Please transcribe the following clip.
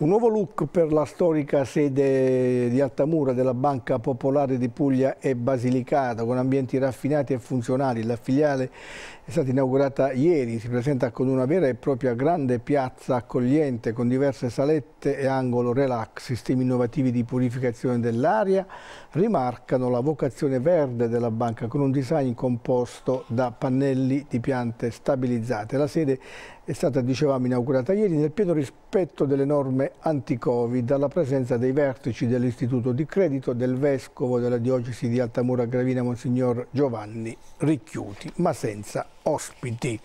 Un nuovo look per la storica sede di Altamura della Banca Popolare di Puglia e Basilicata, con ambienti raffinati e funzionali. La filiale è stata inaugurata ieri, si presenta con una vera e propria grande piazza accogliente, con diverse salette e angolo relax, sistemi innovativi di purificazione dell'aria, rimarcano la vocazione verde della banca, con un design composto da pannelli di piante stabilizzate. La sede è stata, dicevamo, inaugurata ieri nel pieno rispetto delle norme anti-Covid dalla presenza dei vertici dell'Istituto di Credito del Vescovo della Diocesi di Altamura Gravina Monsignor Giovanni Ricchiuti, ma senza ospiti.